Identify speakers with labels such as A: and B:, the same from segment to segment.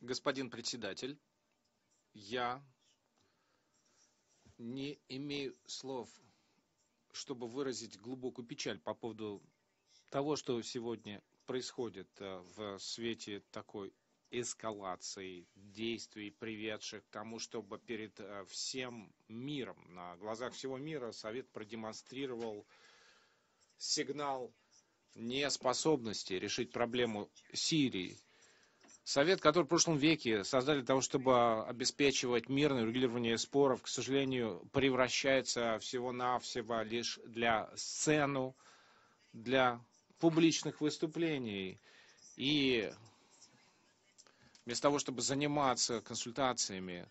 A: Господин председатель, я не имею слов, чтобы выразить глубокую печаль по поводу того, что сегодня происходит э, в свете такой эскалации действий, приведших к тому, чтобы перед э, всем миром, на глазах всего мира Совет продемонстрировал сигнал неспособности решить проблему Сирии. Совет, который в прошлом веке создали для того, чтобы обеспечивать мирное регулирование споров, к сожалению, превращается всего-навсего лишь для сцену, для публичных выступлений. И вместо того, чтобы заниматься консультациями,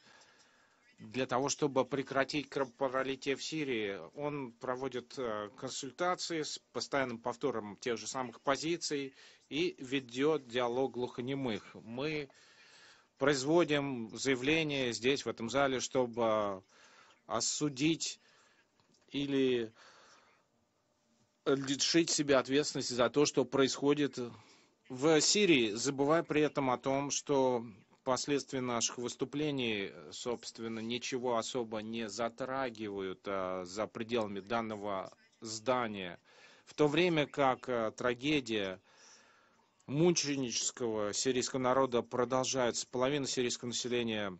A: для того, чтобы прекратить кровопролитие в Сирии. Он проводит э, консультации с постоянным повтором тех же самых позиций и ведет диалог глухонемых. Мы производим заявление здесь, в этом зале, чтобы осудить или лишить себя ответственности за то, что происходит в Сирии, забывая при этом о том, что последствия наших выступлений, собственно, ничего особо не затрагивают а, за пределами данного здания. В то время как а, трагедия мученического сирийского народа продолжается, половина сирийского населения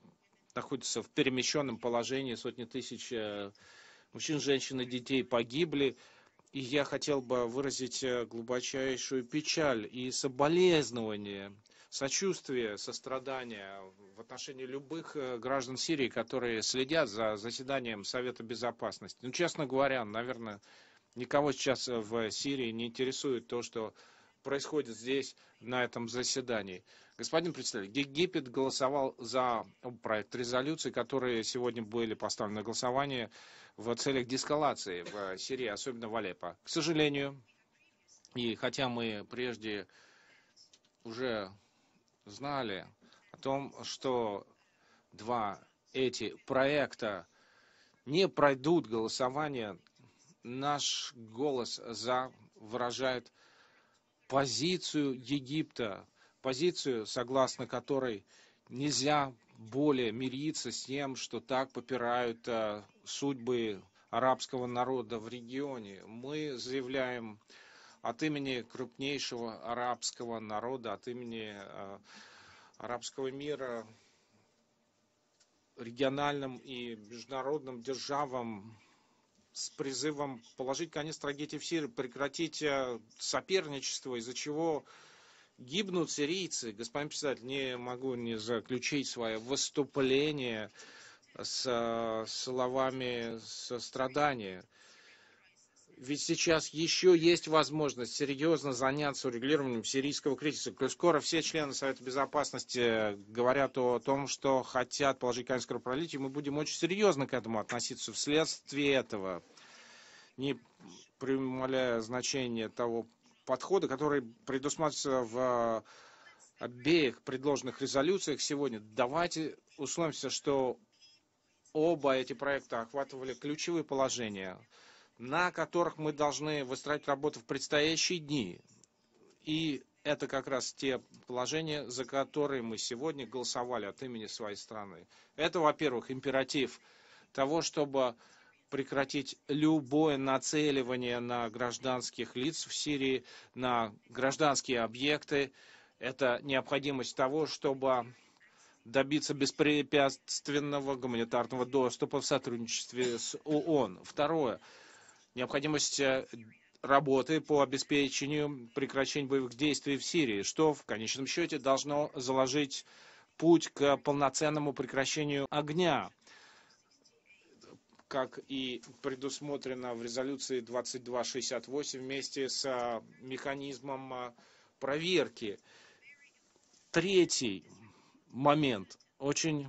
A: находится в перемещенном положении, сотни тысяч э, мужчин, женщин и детей погибли. И я хотел бы выразить э, глубочайшую печаль и соболезнование сочувствие, сострадание в отношении любых э, граждан Сирии, которые следят за заседанием Совета Безопасности. Ну, честно говоря, наверное, никого сейчас э, в Сирии не интересует то, что происходит здесь, на этом заседании. Господин председатель, Египет голосовал за э, проект резолюции, которые сегодня были поставлены на голосование в целях дескалации в Сирии, особенно в Алеппо. К сожалению, и хотя мы прежде уже знали о том, что два эти проекта не пройдут голосование, наш голос за выражает позицию Египта, позицию, согласно которой нельзя более мириться с тем, что так попирают э, судьбы арабского народа в регионе. Мы заявляем от имени крупнейшего арабского народа, от имени э, арабского мира, региональным и международным державам с призывом положить конец трагедии в Сирии, прекратить э, соперничество, из-за чего гибнут сирийцы. Господин председатель, не могу не заключить свое выступление с э, словами сострадания. Ведь сейчас еще есть возможность серьезно заняться урегулированием сирийского кризиса. Скоро все члены Совета Безопасности говорят о том, что хотят положить конец кровопролитию. Мы будем очень серьезно к этому относиться вследствие этого. Не преумоляя значение того подхода, который предусматривается в обеих предложенных резолюциях сегодня. Давайте условимся, что оба эти проекта охватывали ключевые положения на которых мы должны выстраивать работу в предстоящие дни. И это как раз те положения, за которые мы сегодня голосовали от имени своей страны. Это, во-первых, императив того, чтобы прекратить любое нацеливание на гражданских лиц в Сирии, на гражданские объекты. Это необходимость того, чтобы добиться беспрепятственного гуманитарного доступа в сотрудничестве с ООН. Второе необходимость э, работы по обеспечению прекращения боевых действий в Сирии, что в конечном счете должно заложить путь к полноценному прекращению огня, как и предусмотрено в резолюции 2268 вместе с э, механизмом э, проверки. Третий момент. Очень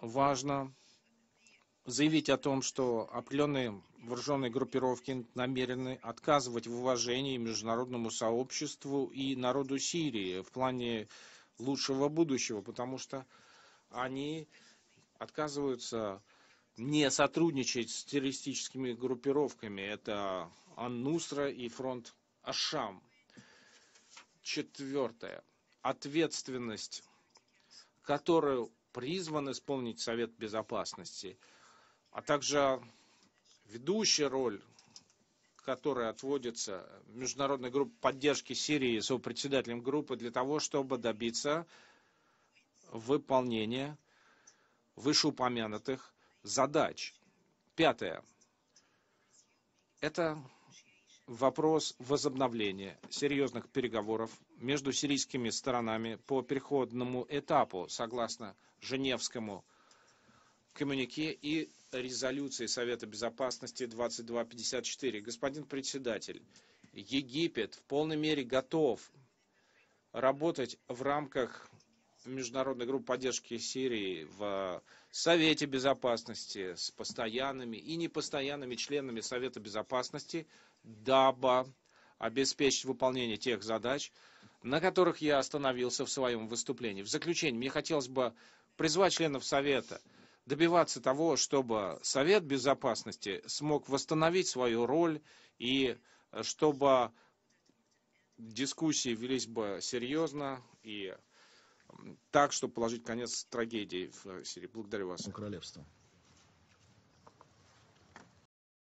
A: важно заявить о том, что определенные вооруженные группировки намерены отказывать в уважении международному сообществу и народу Сирии в плане лучшего будущего, потому что они отказываются не сотрудничать с террористическими группировками. Это аннустра и фронт Ашам. Четвертое. Ответственность, которую призван исполнить Совет Безопасности – а также ведущая роль, которая отводится международной группе поддержки Сирии сопредседателем группы для того, чтобы добиться выполнения вышеупомянутых задач. Пятое. Это вопрос возобновления серьезных переговоров между сирийскими сторонами по переходному этапу, согласно Женевскому коммунике и резолюции Совета Безопасности 2254. Господин председатель, Египет в полной мере готов работать в рамках международной группы поддержки Сирии в Совете Безопасности с постоянными и непостоянными членами Совета Безопасности, дабы обеспечить выполнение тех задач, на которых я остановился в своем выступлении. В заключение, мне хотелось бы призвать членов Совета – добиваться того, чтобы Совет Безопасности смог восстановить свою роль и э, чтобы дискуссии велись бы серьезно и так, чтобы положить конец трагедии в э, Сирии. Благодарю вас. Королевство.